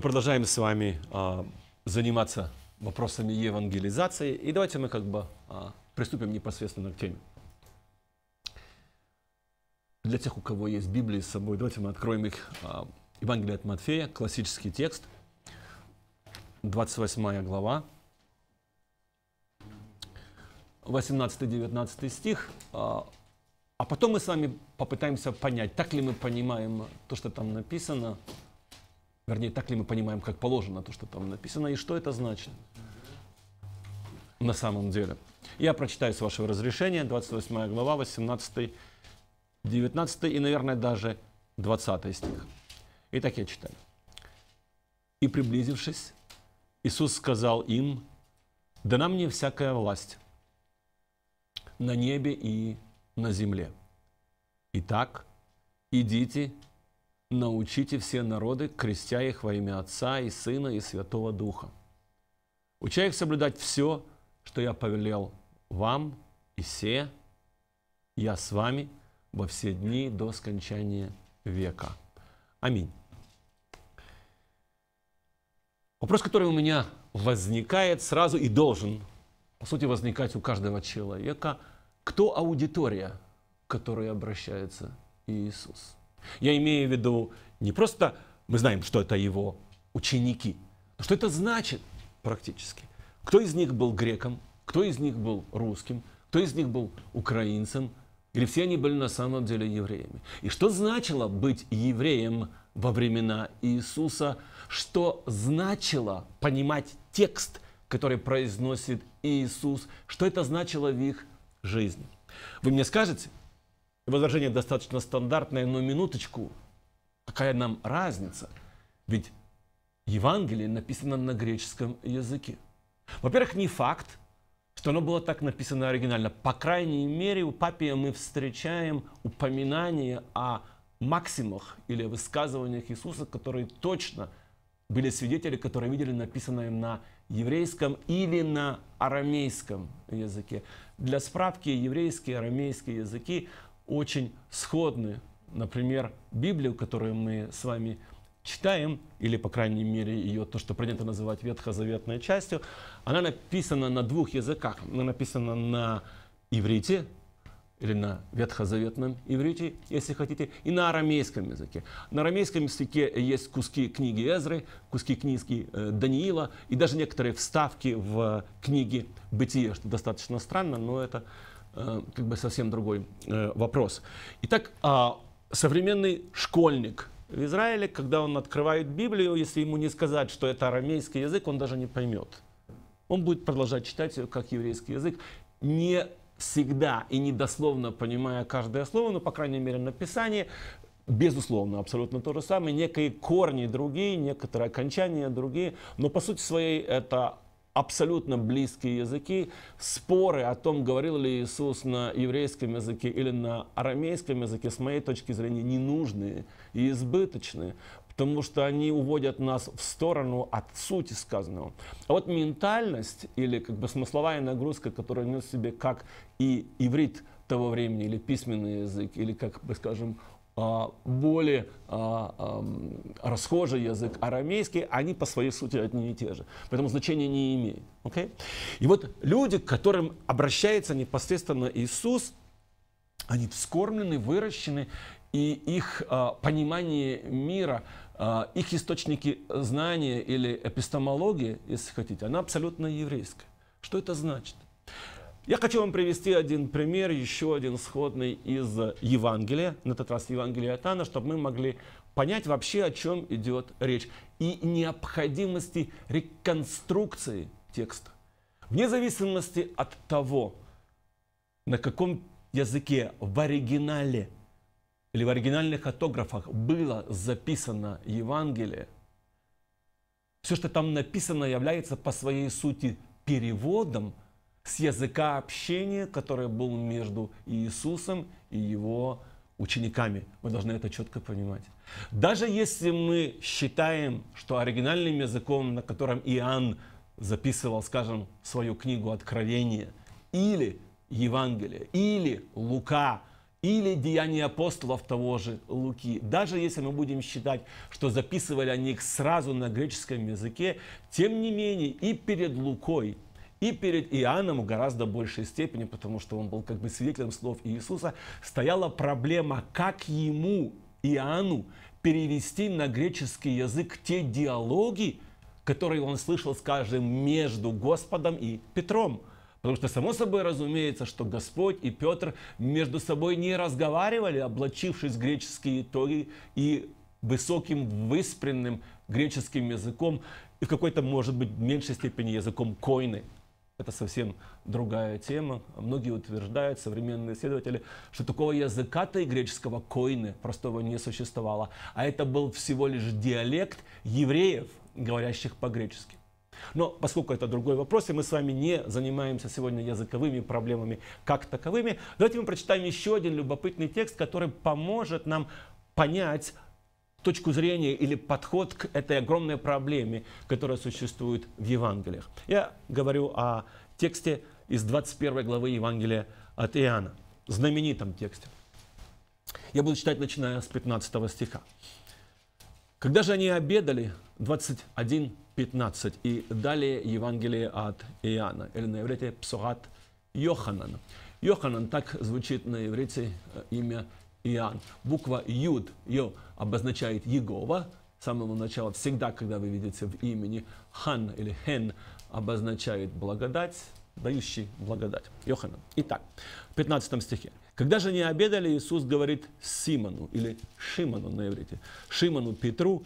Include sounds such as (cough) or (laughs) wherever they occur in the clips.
Мы продолжаем с вами а, заниматься вопросами евангелизации. И давайте мы как бы а, приступим непосредственно к теме. Для тех, у кого есть Библия с собой, давайте мы откроем их. А, Евангелие от Матфея, классический текст, 28 глава, 18-19 стих. А, а потом мы с вами попытаемся понять, так ли мы понимаем то, что там написано, Вернее, так ли мы понимаем, как положено то, что там написано, и что это значит на самом деле. Я прочитаю с вашего разрешения 28 глава, 18, 19 и, наверное, даже 20 стих. И так я читаю. «И приблизившись, Иисус сказал им, «Дана мне всякая власть на небе и на земле. Итак, идите научите все народы, крестя их во имя Отца и Сына и Святого Духа, уча их соблюдать все, что я повелел вам и все я с вами во все дни до скончания века. Аминь. Вопрос, который у меня возникает сразу и должен, по сути, возникать у каждого человека, кто аудитория, к которой обращается Иисус – я имею в виду не просто мы знаем, что это его ученики, но что это значит практически. Кто из них был греком, кто из них был русским, кто из них был украинцем, или все они были на самом деле евреями. И что значило быть евреем во времена Иисуса, что значило понимать текст, который произносит Иисус, что это значило в их жизни. Вы мне скажете, Возражение достаточно стандартное, но минуточку, какая нам разница? Ведь Евангелие написано на греческом языке. Во-первых, не факт, что оно было так написано оригинально. По крайней мере, у Папия мы встречаем упоминание о максимах или высказываниях Иисуса, которые точно были свидетели, которые видели написанное на еврейском или на арамейском языке. Для справки, еврейские и арамейские языки очень сходны. Например, Библию, которую мы с вами читаем, или, по крайней мере, ее то, что принято называть ветхозаветной частью, она написана на двух языках. Она написана на иврите, или на ветхозаветном иврите, если хотите, и на арамейском языке. На арамейском языке есть куски книги Эзры, куски книги э, Даниила и даже некоторые вставки в книги Бытия, что достаточно странно, но это Э, как бы совсем другой э, вопрос. Итак, а современный школьник в Израиле, когда он открывает Библию, если ему не сказать, что это арамейский язык, он даже не поймет. Он будет продолжать читать ее как еврейский язык, не всегда и недословно понимая каждое слово, но, по крайней мере, написание, безусловно, абсолютно то же самое, некие корни другие, некоторые окончания другие, но по сути своей это абсолютно близкие языки, споры о том, говорил ли Иисус на еврейском языке или на арамейском языке, с моей точки зрения, ненужные и избыточные, потому что они уводят нас в сторону от сути сказанного. А вот ментальность или как бы смысловая нагрузка, которая нес в себе как и иврит того времени, или письменный язык, или, как бы скажем, а, более а, расхожий язык, арамейский, они по своей сути одни и те же. Поэтому значения не имеет. Okay? И вот люди, к которым обращается непосредственно Иисус, они вскормлены, выращены, и их а, понимание мира, их источники знания или эпистемологии, если хотите, она абсолютно еврейская. Что это значит? Я хочу вам привести один пример, еще один сходный из Евангелия, на этот раз Евангелия от чтобы мы могли понять вообще, о чем идет речь, и необходимости реконструкции текста. Вне зависимости от того, на каком языке в оригинале или в оригинальных автографах было записано Евангелие, все, что там написано, является по своей сути переводом – с языка общения, который был между Иисусом и его учениками. Мы должны это четко понимать. Даже если мы считаем, что оригинальным языком, на котором Иоанн записывал, скажем, свою книгу Откровения, или Евангелие, или Лука, или Деяния апостолов того же Луки. Даже если мы будем считать, что записывали они их сразу на греческом языке, тем не менее и перед Лукой, и перед Иоанном в гораздо большей степени, потому что он был как бы свидетелем слов Иисуса, стояла проблема, как ему, Иоанну, перевести на греческий язык те диалоги, которые он слышал, скажем, между Господом и Петром. Потому что, само собой разумеется, что Господь и Петр между собой не разговаривали, облачившись в греческие итоги и высоким, выспренным греческим языком и в какой-то, может быть, меньшей степени языком койны, это совсем другая тема. Многие утверждают, современные исследователи, что такого языка-то и греческого койны простого не существовало. А это был всего лишь диалект евреев, говорящих по-гречески. Но поскольку это другой вопрос, и мы с вами не занимаемся сегодня языковыми проблемами как таковыми, давайте мы прочитаем еще один любопытный текст, который поможет нам понять точку зрения или подход к этой огромной проблеме, которая существует в Евангелиях. Я говорю о тексте из 21 главы Евангелия от Иоанна, знаменитом тексте. Я буду читать, начиная с 15 стиха. Когда же они обедали, 21.15, и далее Евангелие от Иоанна, или на иврите Псухат Йоханан. Йоханан, так звучит на иврите э, имя Иоанн. Буква Юд ее обозначает Егова, с самого начала, всегда, когда вы видите в имени Хан или Хен, обозначает благодать, дающий благодать. Йоханан. Итак, в 15 стихе. Когда же они обедали, Иисус говорит Симону, или Шиману, на иврите, Шиману Петру,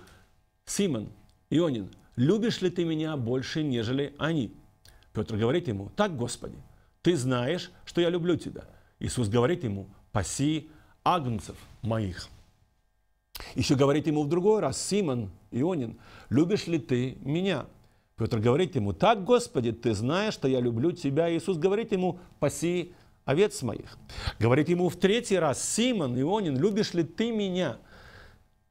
Симон, Ионин, любишь ли ты меня больше, нежели они? Петр говорит ему, так, Господи, ты знаешь, что я люблю тебя. Иисус говорит ему, паси агнцев моих». Еще говорит ему в другой раз Симон Ионин, «Любишь ли ты меня?» Петр говорит ему, «Так, Господи, ты знаешь, что я люблю тебя». Иисус говорит ему, «Паси овец моих». Говорит ему в третий раз, «Симон Ионин, любишь ли ты меня?»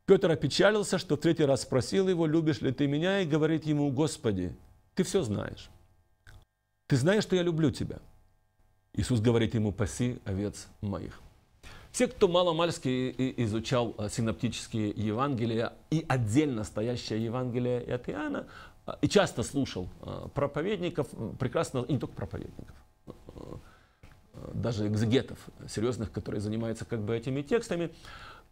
Петр опечалился, что в третий раз спросил его, «Любишь ли ты меня?» и говорит ему, «Господи, ты все знаешь. Ты знаешь, что я люблю тебя». Иисус говорит ему, «Паси овец моих». Все, кто маломальски изучал э, синоптические Евангелия и отдельно стоящее Евангелие от Иоанна, э, и часто слушал э, проповедников, прекрасно, и не только проповедников, даже экзегетов серьезных, которые занимаются как бы этими текстами.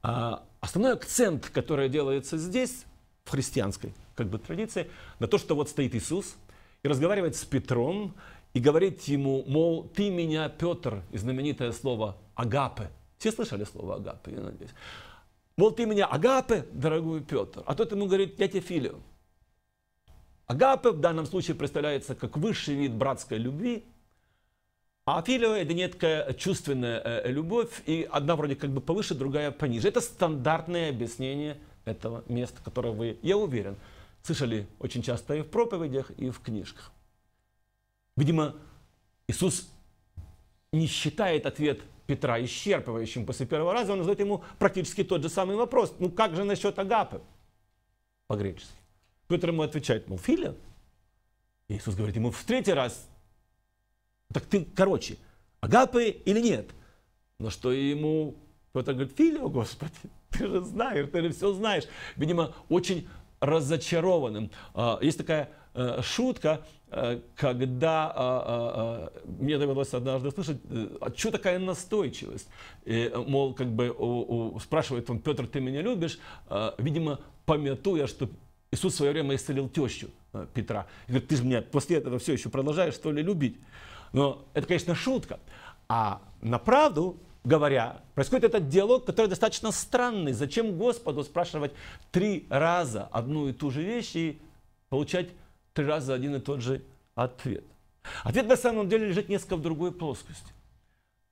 А, основной акцент, который делается здесь, в христианской как бы традиции, на то, что вот стоит Иисус и разговаривает с Петром, и говорит ему, мол, ты меня, Петр, и знаменитое слово агапы. Все слышали слово агапы, я надеюсь. Мол, ты меня агапы, дорогой Петр, а тот ему говорит, я тебе филию. Агапе в данном случае представляется как высший вид братской любви, а филио – это некая чувственная э, любовь, и одна вроде как бы повыше, другая пониже. Это стандартное объяснение этого места, которое вы, я уверен, слышали очень часто и в проповедях, и в книжках. Видимо, Иисус не считает ответ Петра исчерпывающим после первого раза, он задает ему практически тот же самый вопрос. Ну как же насчет Агапы? По-гречески. Петр ему отвечает, ну Филя. Иисус говорит ему в третий раз, так ты, короче, Агапы или нет? На что ему Петр говорит, Филио, Господи, ты же знаешь, ты же все знаешь. Видимо, очень разочарованным. А, есть такая Э, шутка, э, когда а, а, а, мне довелось однажды слышать, а э, что такая настойчивость? И, мол, как бы у, у, спрашивает он, Петр, ты меня любишь? видимо, пометуя, что Иисус в свое время исцелил тещу Петра. И говорит, ты же меня после этого все еще продолжаешь, что ли, любить? Но это, конечно, шутка. А на правду говоря, происходит этот диалог, который достаточно странный. Зачем Господу спрашивать три раза одну и ту же вещь и получать три раза один и тот же ответ. Ответ на самом деле лежит несколько в другой плоскости.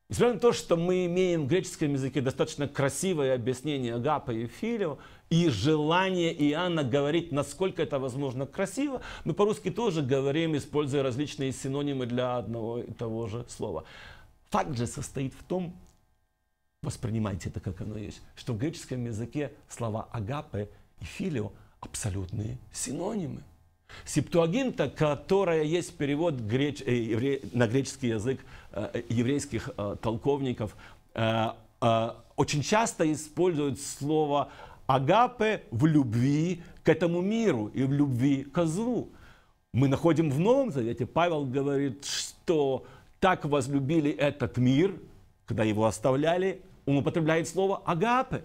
Несмотря на то, что мы имеем в греческом языке достаточно красивое объяснение Агапа и Филио, и желание Иоанна говорить, насколько это возможно красиво, мы по-русски тоже говорим, используя различные синонимы для одного и того же слова. Факт же состоит в том, воспринимайте это как оно есть, что в греческом языке слова агапы и филио абсолютные синонимы. Септуагинта, которая есть перевод греч... Э, евре... на греческий язык э, еврейских э, толковников, очень часто использует слово агапе в любви к этому миру и в любви к злу. Мы находим в Новом Завете, Павел говорит, что так возлюбили этот мир, когда его оставляли, он употребляет слово агапе.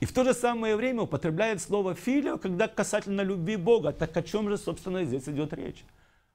И в то же самое время употребляет слово «филио», когда касательно любви Бога. Так о чем же, собственно, здесь идет речь?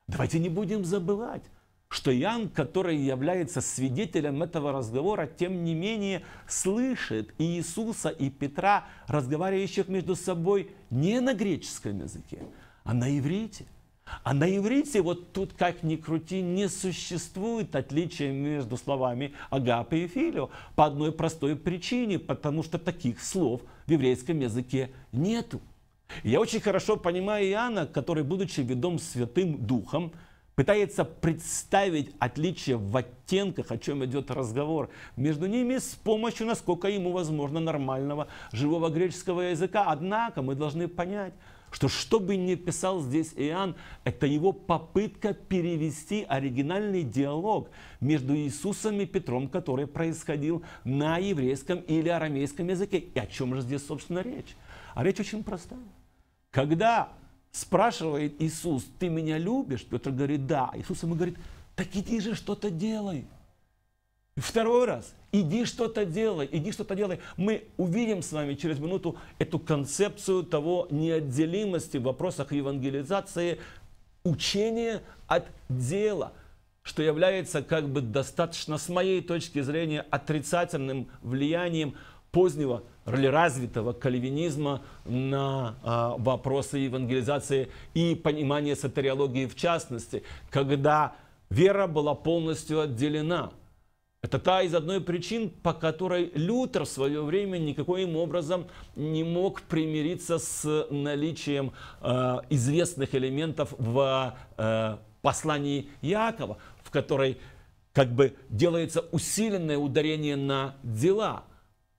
Давайте не будем забывать, что Ян, который является свидетелем этого разговора, тем не менее слышит и Иисуса, и Петра, разговаривающих между собой не на греческом языке, а на иврите – а на иврите вот тут, как ни крути, не существует отличия между словами агапе и филио по одной простой причине, потому что таких слов в еврейском языке нету. Я очень хорошо понимаю Иоанна, который, будучи ведом Святым Духом, пытается представить отличие в оттенках, о чем идет разговор, между ними с помощью, насколько ему возможно, нормального живого греческого языка. Однако мы должны понять, что что бы ни писал здесь Иоанн, это его попытка перевести оригинальный диалог между Иисусом и Петром, который происходил на еврейском или арамейском языке. И о чем же здесь, собственно, речь? А речь очень простая. Когда спрашивает Иисус, ты меня любишь? Петр говорит, да. Иисус ему говорит, так иди же что-то делай. Второй раз, иди что-то делай, иди что-то делай. Мы увидим с вами через минуту эту концепцию того неотделимости в вопросах евангелизации, учения от дела, что является как бы достаточно, с моей точки зрения, отрицательным влиянием – позднего развитого кальвинизма на а, вопросы евангелизации и понимания сатериологии в частности, когда вера была полностью отделена. Это та из одной причин, по которой Лютер в свое время никаким образом не мог примириться с наличием э, известных элементов в э, послании Якова, в которой как бы делается усиленное ударение на дела –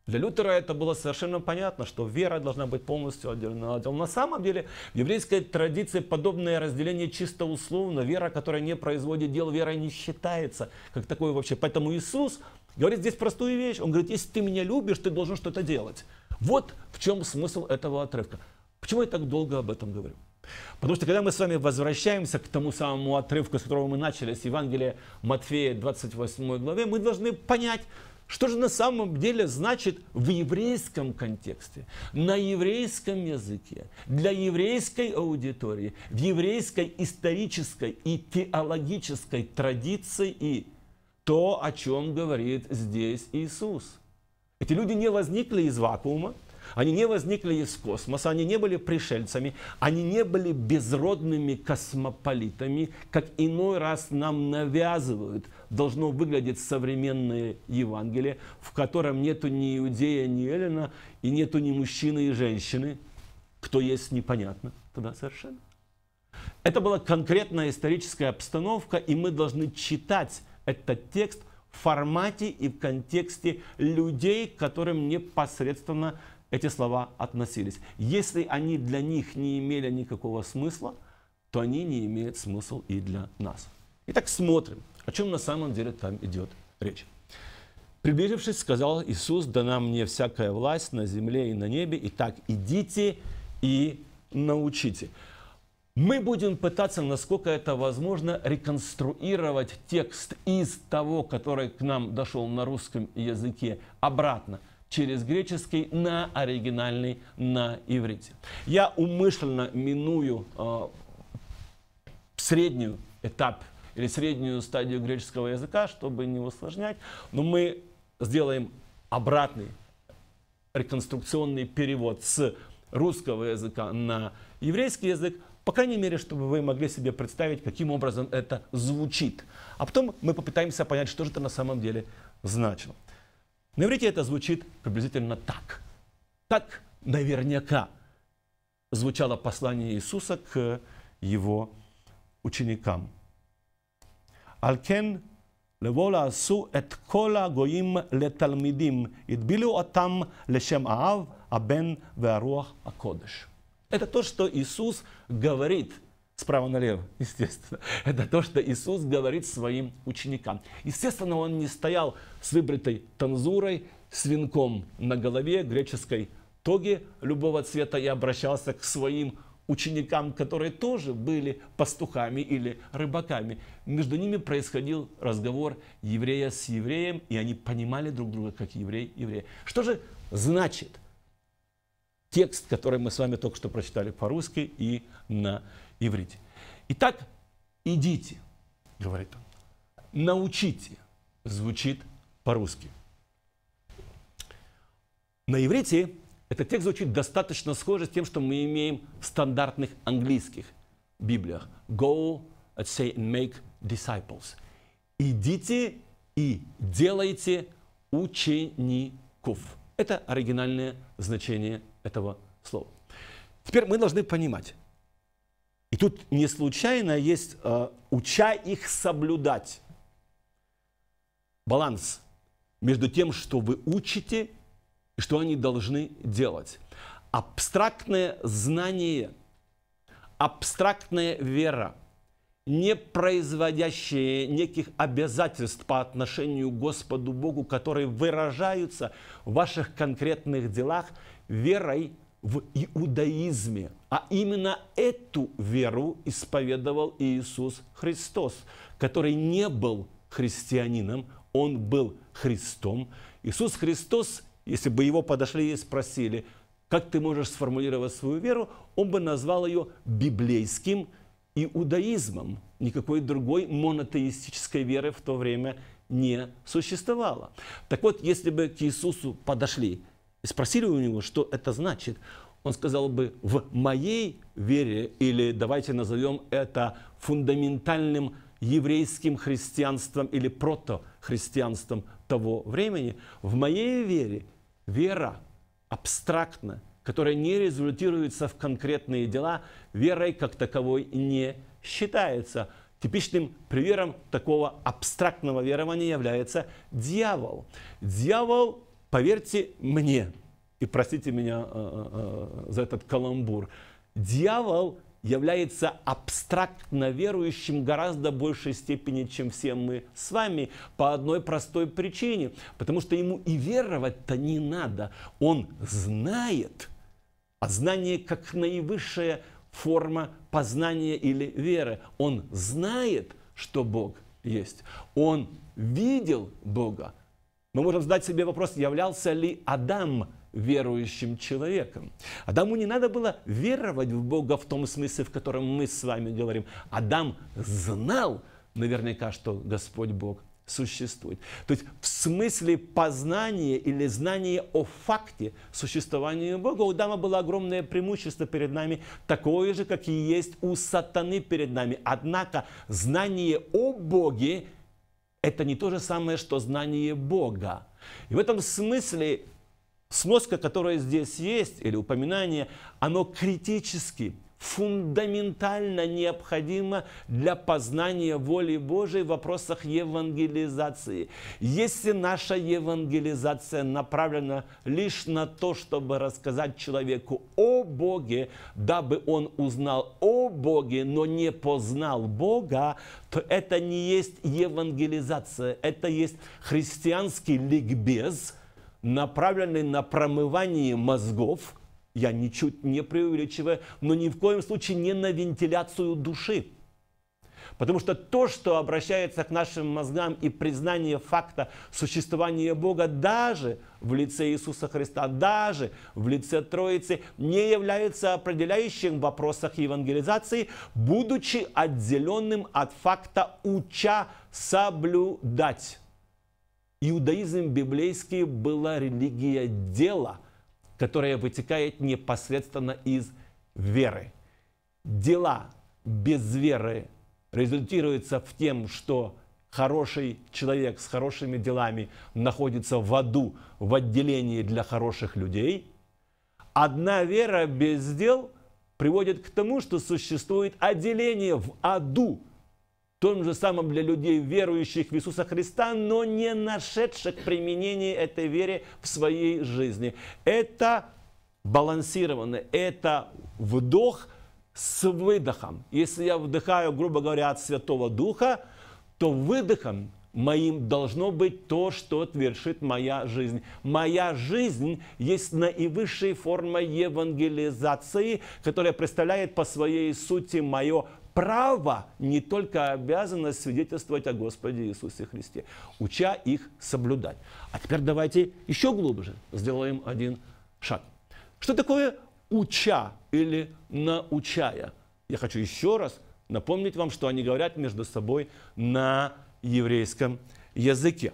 для Лютера это было совершенно понятно, что вера должна быть полностью отделена от дела. На самом деле в еврейской традиции подобное разделение чисто условно. Вера, которая не производит дел, вера не считается как такое вообще. Поэтому Иисус говорит здесь простую вещь. Он говорит, если ты меня любишь, ты должен что-то делать. Вот в чем смысл этого отрывка. Почему я так долго об этом говорю? Потому что когда мы с вами возвращаемся к тому самому отрывку, с которого мы начали, с Евангелия Матфея 28 главе, мы должны понять, что же на самом деле значит в еврейском контексте, на еврейском языке, для еврейской аудитории, в еврейской исторической и теологической традиции и то, о чем говорит здесь Иисус. Эти люди не возникли из вакуума, они не возникли из космоса, они не были пришельцами, они не были безродными космополитами, как иной раз нам навязывают. Должно выглядеть современное Евангелие, в котором нету ни иудея, ни эллина, и нету ни мужчины и женщины. Кто есть, непонятно. Тогда совершенно. Это была конкретная историческая обстановка, и мы должны читать этот текст в формате и в контексте людей, которым непосредственно эти слова относились. Если они для них не имели никакого смысла, то они не имеют смысла и для нас. Итак, смотрим, о чем на самом деле там идет речь. Приближившись, сказал Иисус, дана мне всякая власть на земле и на небе, и так идите и научите. Мы будем пытаться, насколько это возможно, реконструировать текст из того, который к нам дошел на русском языке, обратно – через греческий на оригинальный на иврите. Я умышленно миную э, среднюю этап или среднюю стадию греческого языка, чтобы не усложнять, но мы сделаем обратный реконструкционный перевод с русского языка на еврейский язык, по крайней мере, чтобы вы могли себе представить, каким образом это звучит. А потом мы попытаемся понять, что же это на самом деле значило. На иврите это звучит приблизительно так. Так наверняка звучало послание Иисуса к его ученикам. Алкен לבוא לעשו את כל הגויים לתלמידים, הטבילו אותם לשם האב, הבן והרוח הקודש. Это то, что Иисус говорит справа налево, (laughs) естественно. Это то, что Иисус говорит своим ученикам. Естественно, он не стоял с выбритой танзурой, с венком на голове, греческой тоги любого цвета и обращался к своим ученикам, которые тоже были пастухами или рыбаками. Между ними происходил разговор еврея с евреем, и они понимали друг друга как еврей еврея Что же значит текст, который мы с вами только что прочитали по-русски и на иврите. Итак, идите, говорит он. Научите, звучит по-русски. На иврите этот текст звучит достаточно схоже с тем, что мы имеем в стандартных английских Библиях. Go, let's say, and make disciples. Идите и делайте учеников. Это оригинальное значение этого слова. Теперь мы должны понимать, и тут не случайно есть э, «уча их соблюдать». Баланс между тем, что вы учите и что они должны делать. Абстрактное знание, абстрактная вера, не производящие неких обязательств по отношению к Господу Богу, которые выражаются в ваших конкретных делах верой в иудаизме. А именно эту веру исповедовал Иисус Христос, который не был христианином, он был Христом. Иисус Христос, если бы его подошли и спросили, как ты можешь сформулировать свою веру, он бы назвал ее библейским иудаизмом. Никакой другой монотеистической веры в то время не существовало. Так вот, если бы к Иисусу подошли спросили у него, что это значит, он сказал бы, в моей вере, или давайте назовем это фундаментальным еврейским христианством или протохристианством того времени, в моей вере вера абстрактна, которая не результируется в конкретные дела, верой как таковой не считается. Типичным примером такого абстрактного верования является дьявол. Дьявол Поверьте мне, и простите меня э, э, э, за этот каламбур, дьявол является абстрактно верующим гораздо большей степени, чем все мы с вами, по одной простой причине. Потому что ему и веровать-то не надо. Он знает, а знание как наивысшая форма познания или веры. Он знает, что Бог есть. Он видел Бога, мы можем задать себе вопрос, являлся ли Адам верующим человеком. Адаму не надо было веровать в Бога в том смысле, в котором мы с вами говорим. Адам знал наверняка, что Господь Бог существует. То есть в смысле познания или знания о факте существования Бога у Дама было огромное преимущество перед нами, такое же, как и есть у сатаны перед нами. Однако знание о Боге – это не то же самое, что знание Бога. И в этом смысле сноска, которая здесь есть, или упоминание, оно критически фундаментально необходимо для познания воли Божией в вопросах евангелизации. Если наша евангелизация направлена лишь на то, чтобы рассказать человеку о Боге, дабы он узнал о Боге, но не познал Бога, то это не есть евангелизация, это есть христианский ликбез, направленный на промывание мозгов – я ничуть не преувеличиваю, но ни в коем случае не на вентиляцию души. Потому что то, что обращается к нашим мозгам и признание факта существования Бога даже в лице Иисуса Христа, даже в лице Троицы, не является определяющим в вопросах евангелизации, будучи отделенным от факта уча соблюдать. Иудаизм библейский была религия дела – которая вытекает непосредственно из веры. Дела без веры результируются в тем, что хороший человек с хорошими делами находится в аду, в отделении для хороших людей. Одна вера без дел приводит к тому, что существует отделение в аду том же самом для людей, верующих в Иисуса Христа, но не нашедших применения этой вере в своей жизни. Это балансированно, это вдох с выдохом. Если я вдыхаю, грубо говоря, от Святого Духа, то выдохом моим должно быть то, что отвершит моя жизнь. Моя жизнь есть наивысшей формой евангелизации, которая представляет по своей сути мое право, не только обязанность свидетельствовать о Господе Иисусе Христе, уча их соблюдать. А теперь давайте еще глубже сделаем один шаг. Что такое уча или научая? Я хочу еще раз напомнить вам, что они говорят между собой на еврейском языке.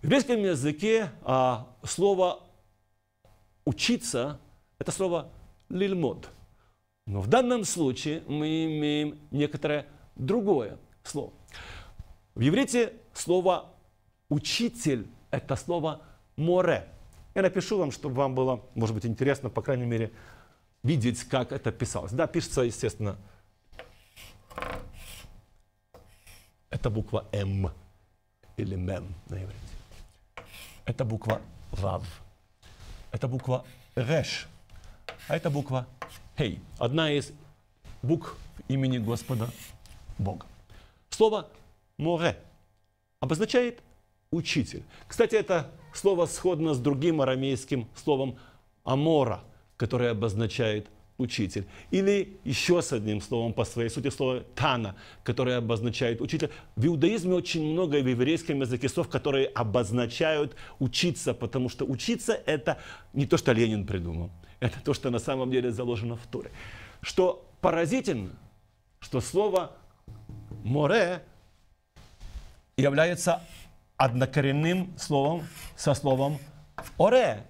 В еврейском языке а, слово учиться это слово лильмод – но в данном случае мы имеем некоторое другое слово. В иврите слово «учитель» – это слово «море». Я напишу вам, чтобы вам было, может быть, интересно, по крайней мере, видеть, как это писалось. Да, пишется, естественно, это буква «М» «эм» или «Мем» на иврите. Это буква «Вав». Это буква «Реш». А это буква Хей одна из букв имени Господа Бога. Слово «море» обозначает «учитель». Кстати, это слово сходно с другим арамейским словом «амора», которое обозначает «учитель». Или еще с одним словом по своей сути слово «тана», которое обозначает «учитель». В иудаизме очень много и в еврейском языке слов, которые обозначают «учиться», потому что «учиться» — это не то, что Ленин придумал. (laughs) Это то, что на самом деле заложено в Туре. Что поразительно, что слово «море» является однокоренным словом со словом «оре»,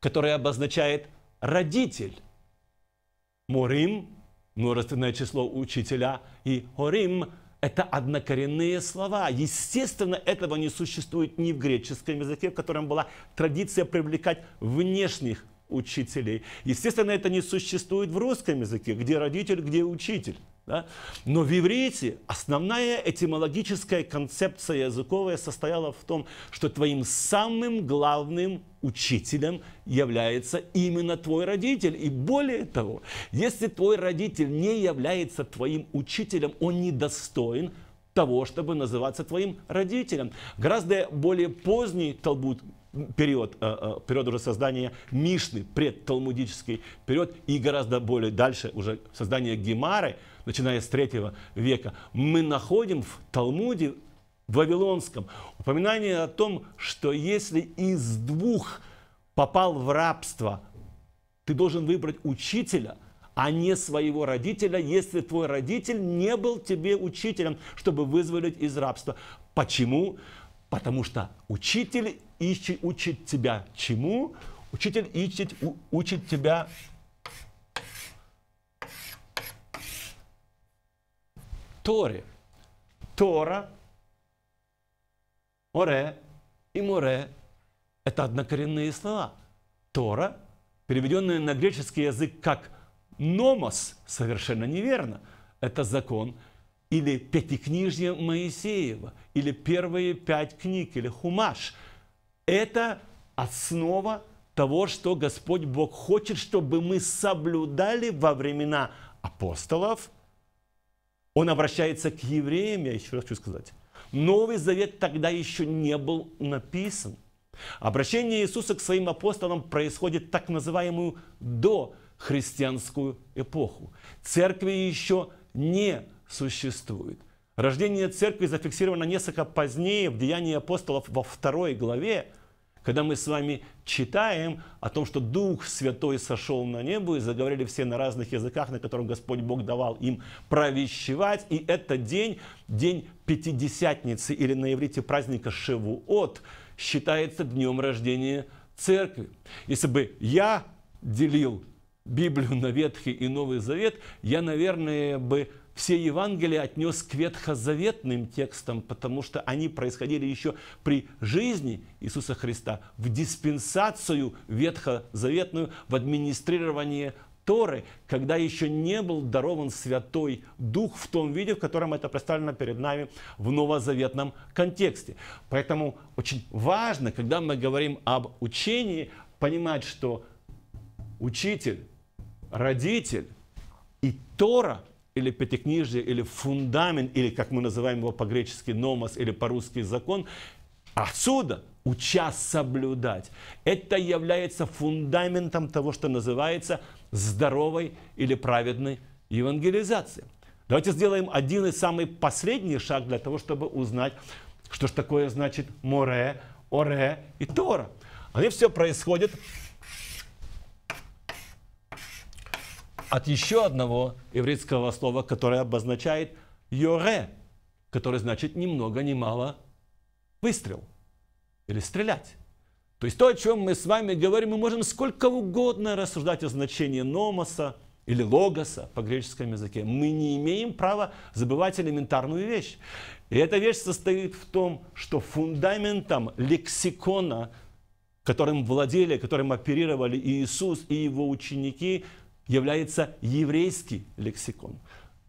которое обозначает «родитель». «Морим» – множественное число учителя, и «орим» Это однокоренные слова. Естественно, этого не существует ни в греческом языке, в котором была традиция привлекать внешних учителей. Естественно, это не существует в русском языке, где родитель, где учитель. Да? Но в иврите основная этимологическая концепция языковая состояла в том, что твоим самым главным учителем является именно твой родитель. И более того, если твой родитель не является твоим учителем, он недостоин того, чтобы называться твоим родителем. Гораздо более поздний Талбуд период, э, э, период уже создания Мишны, предталмудический период, и гораздо более дальше уже создание Гемары, начиная с третьего века, мы находим в Талмуде в Вавилонском упоминание о том, что если из двух попал в рабство, ты должен выбрать учителя – а не своего родителя, если твой родитель не был тебе учителем, чтобы вызволить из рабства. Почему? Потому что учитель ищет, учит тебя чему? Учитель ищет, у, учит тебя Торе. Тора, Оре и Море – это однокоренные слова. Тора, переведенная на греческий язык как «номос», совершенно неверно. Это закон или Пятикнижье Моисеева, или первые пять книг, или Хумаш – это основа того, что Господь Бог хочет, чтобы мы соблюдали во времена апостолов. Он обращается к евреям, я еще раз хочу сказать. Новый Завет тогда еще не был написан. Обращение Иисуса к своим апостолам происходит так называемую дохристианскую эпоху. Церкви еще не существует. Рождение церкви зафиксировано несколько позднее в Деянии апостолов во второй главе – когда мы с вами читаем о том, что Дух Святой сошел на небо и заговорили все на разных языках, на которых Господь Бог давал им провещевать. И это день, день Пятидесятницы или на иврите праздника Шевуот, считается днем рождения церкви. Если бы я делил Библию на Ветхий и Новый Завет, я, наверное, бы все Евангелия отнес к ветхозаветным текстам, потому что они происходили еще при жизни Иисуса Христа, в диспенсацию ветхозаветную, в администрировании Торы, когда еще не был дарован Святой Дух в том виде, в котором это представлено перед нами в новозаветном контексте. Поэтому очень важно, когда мы говорим об учении, понимать, что учитель, родитель и Тора – или пятикнижие, или фундамент, или, как мы называем его по-гречески, номос, или по-русски закон, отсюда учас соблюдать. Это является фундаментом того, что называется здоровой или праведной евангелизацией. Давайте сделаем один и самый последний шаг для того, чтобы узнать, что же такое значит море, оре и тора. Они все происходят от еще одного еврейского слова, которое обозначает «йоре», который значит ни много ни мало выстрел или стрелять. То есть то, о чем мы с вами говорим, мы можем сколько угодно рассуждать о значении номоса или логоса по греческом языке. Мы не имеем права забывать элементарную вещь. И эта вещь состоит в том, что фундаментом лексикона, которым владели, которым оперировали и Иисус, и его ученики – является еврейский лексикон.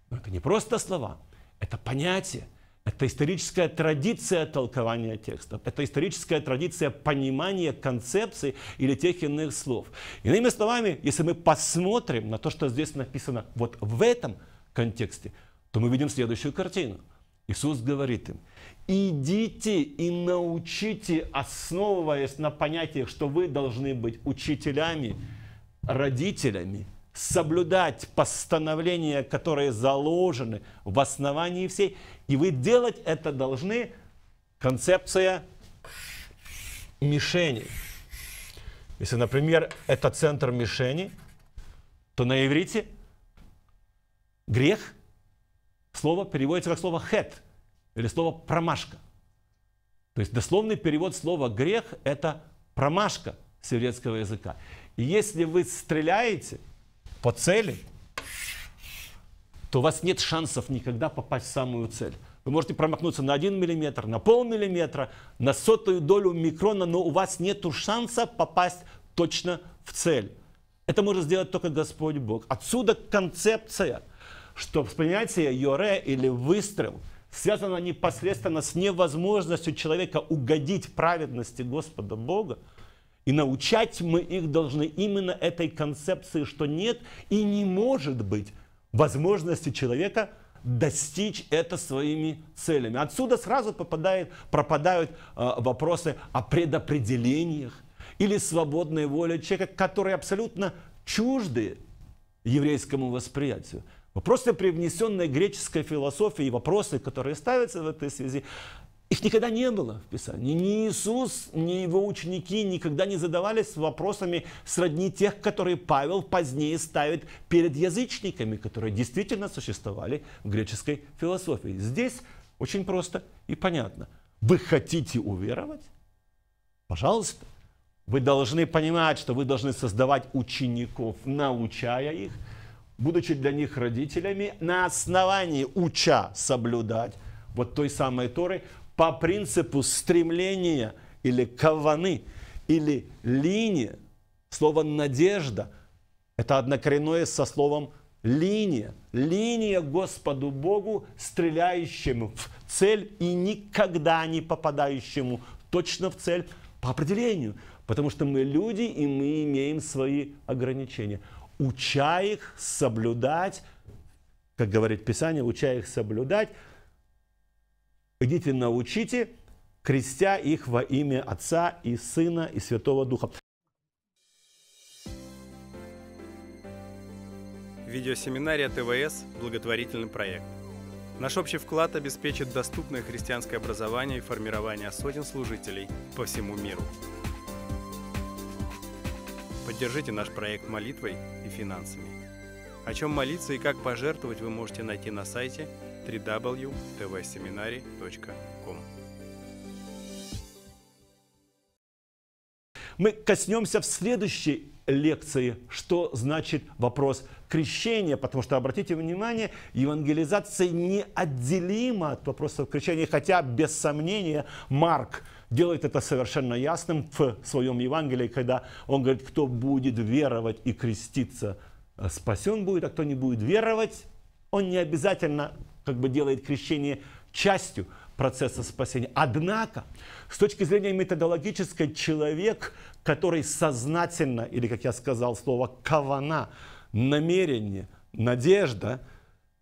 Но это не просто слова, это понятие, это историческая традиция толкования текстов, это историческая традиция понимания концепций или тех иных слов. Иными словами, если мы посмотрим на то, что здесь написано вот в этом контексте, то мы видим следующую картину. Иисус говорит им, идите и научите, основываясь на понятиях, что вы должны быть учителями, родителями, соблюдать постановления, которые заложены в основании всей. И вы делать это должны концепция мишени. Если, например, это центр мишени, то на иврите грех слово переводится как слово хет или слово промашка. То есть дословный перевод слова грех – это промашка с еврейского языка. И если вы стреляете – по цели, то у вас нет шансов никогда попасть в самую цель. Вы можете промахнуться на 1 миллиметр, на полмиллиметра, на сотую долю микрона, но у вас нет шанса попасть точно в цель. Это может сделать только Господь Бог. Отсюда концепция, что восприятие Йоре или выстрел связано непосредственно с невозможностью человека угодить праведности Господа Бога – и научать мы их должны именно этой концепции, что нет и не может быть возможности человека достичь это своими целями. Отсюда сразу попадает, пропадают э, вопросы о предопределениях или свободной воле человека, которые абсолютно чужды еврейскому восприятию. Вопросы, привнесенные греческой философией, и вопросы, которые ставятся в этой связи, их никогда не было в Писании. Ни Иисус, ни его ученики никогда не задавались вопросами сродни тех, которые Павел позднее ставит перед язычниками, которые действительно существовали в греческой философии. Здесь очень просто и понятно. Вы хотите уверовать? Пожалуйста. Вы должны понимать, что вы должны создавать учеников, научая их, будучи для них родителями, на основании уча соблюдать вот той самой Торы, по принципу стремления или каваны, или линия. Слово «надежда» – это однокоренное со словом «линия». Линия Господу Богу, стреляющему в цель и никогда не попадающему точно в цель по определению. Потому что мы люди, и мы имеем свои ограничения. Уча их соблюдать, как говорит Писание, уча их соблюдать – идите научите, крестя их во имя Отца и Сына и Святого Духа. Видеосеминария ТВС – благотворительный проект. Наш общий вклад обеспечит доступное христианское образование и формирование сотен служителей по всему миру. Поддержите наш проект молитвой и финансами. О чем молиться и как пожертвовать вы можете найти на сайте www.tvseminary.com. Мы коснемся в следующей лекции, что значит вопрос крещения, потому что, обратите внимание, евангелизация неотделима от вопроса крещения, хотя, без сомнения, Марк делает это совершенно ясным в своем Евангелии, когда он говорит, кто будет веровать и креститься, э, спасен будет, а кто не будет веровать, он не обязательно как бы делает крещение частью процесса спасения. Однако, с точки зрения методологической, человек, который сознательно, или, как я сказал, слово кавана, намерение, надежда,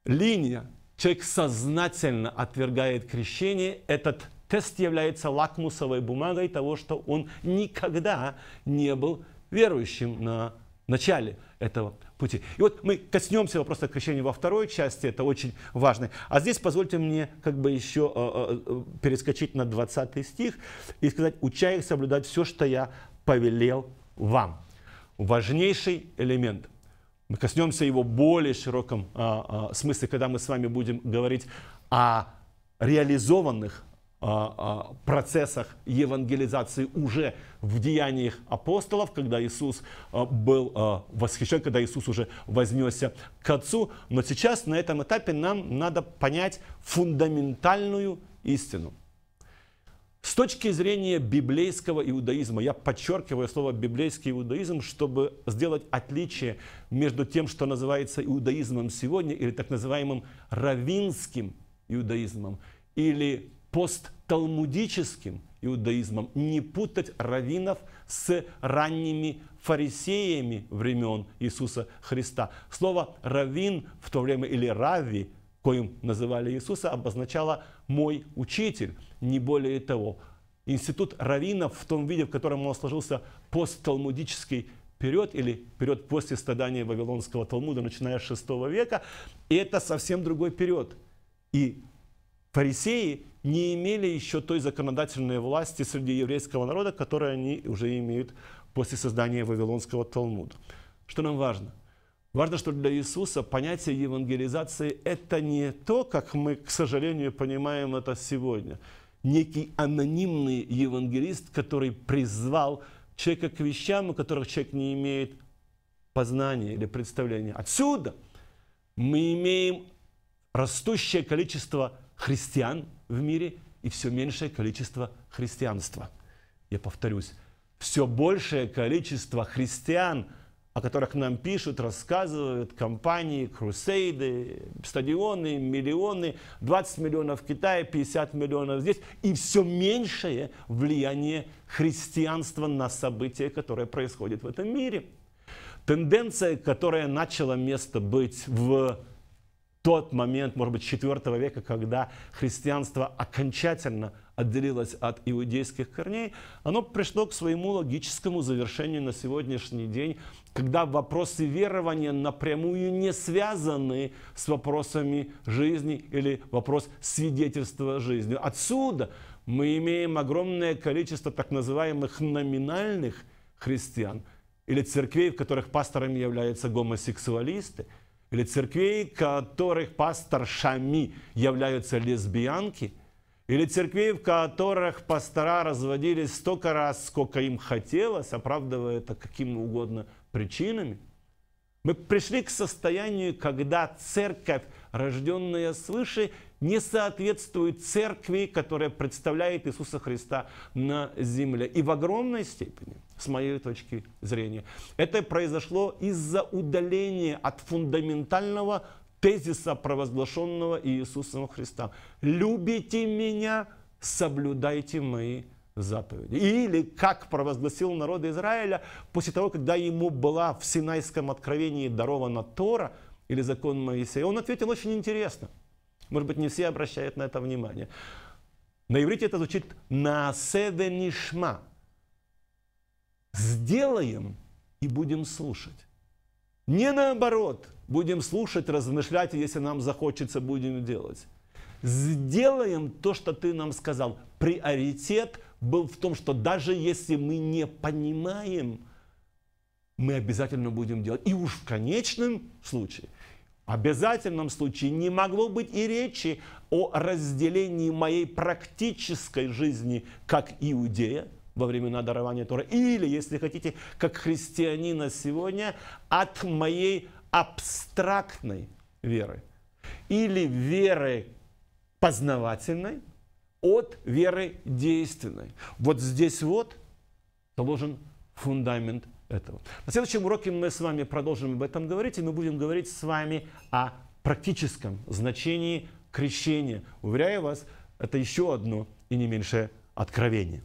линия, человек сознательно отвергает крещение, этот тест является лакмусовой бумагой того, что он никогда не был верующим на начале этого пути. И вот мы коснемся вопроса крещения во второй части, это очень важно. А здесь позвольте мне как бы еще э, э, э, перескочить на 20 стих и сказать, уча их соблюдать все, что я повелел вам. Важнейший элемент. Мы коснемся его более широком а, а, смысле, когда мы с вами будем говорить о реализованных а, а, процессах евангелизации уже в деяниях апостолов, когда Иисус а, был восхищен, когда Иисус уже вознесся к Отцу. Но сейчас на этом этапе нам надо понять фундаментальную истину. С точки зрения библейского иудаизма, я подчеркиваю слово библейский иудаизм, чтобы сделать отличие между тем, что называется иудаизмом сегодня, или так называемым равинским иудаизмом, или постталмудическим иудаизмом, не путать раввинов с ранними фарисеями времен Иисуса Христа. Слово «раввин» в то время или «рави», коим называли Иисуса, обозначало «мой учитель», не более того. Институт раввинов в том виде, в котором он сложился постталмудический период или период после страдания Вавилонского Талмуда, начиная с 6 века, это совсем другой период. И фарисеи не имели еще той законодательной власти среди еврейского народа, которую они уже имеют после создания Вавилонского Талмуда. Что нам важно? Важно, что для Иисуса понятие евангелизации – это не то, как мы, к сожалению, понимаем это сегодня. Некий анонимный евангелист, который призвал человека к вещам, о которых человек не имеет познания или представления. Отсюда мы имеем растущее количество христиан в мире и все меньшее количество христианства. Я повторюсь, все большее количество христиан, о которых нам пишут, рассказывают компании, крусейды, стадионы, миллионы, 20 миллионов в Китае, 50 миллионов здесь, и все меньшее влияние христианства на события, которые происходят в этом мире. Тенденция, которая начала место быть в тот момент, может быть, 4 века, когда христианство окончательно отделилось от иудейских корней, оно пришло к своему логическому завершению на сегодняшний день, когда вопросы верования напрямую не связаны с вопросами жизни или вопрос свидетельства жизни. Отсюда мы имеем огромное количество так называемых номинальных христиан или церквей, в которых пасторами являются гомосексуалисты – или церквей, которых пасторшами являются лесбиянки, или церквей, в которых пастора разводились столько раз, сколько им хотелось, оправдывая это каким угодно причинами. Мы пришли к состоянию, когда церковь, рожденная свыше, не соответствует церкви, которая представляет Иисуса Христа на земле. И в огромной степени, с моей точки зрения, это произошло из-за удаления от фундаментального тезиса, провозглашенного Иисусом Христом. «Любите меня, соблюдайте мои заповеди. Или, как провозгласил народ Израиля, после того, когда ему была в Синайском откровении дарована Тора или закон Моисея, он ответил очень интересно – может быть, не все обращают на это внимание. На иврите это звучит «наседенишма». Сделаем и будем слушать. Не наоборот. Будем слушать, размышлять, и если нам захочется, будем делать. Сделаем то, что ты нам сказал. Приоритет был в том, что даже если мы не понимаем, мы обязательно будем делать. И уж в конечном случае – обязательном случае не могло быть и речи о разделении моей практической жизни как иудея во времена дарования Тора, или, если хотите, как христианина сегодня, от моей абстрактной веры, или веры познавательной от веры действенной. Вот здесь вот положен фундамент этого. На следующем уроке мы с вами продолжим об этом говорить, и мы будем говорить с вами о практическом значении крещения. Уверяю вас, это еще одно и не меньшее откровение.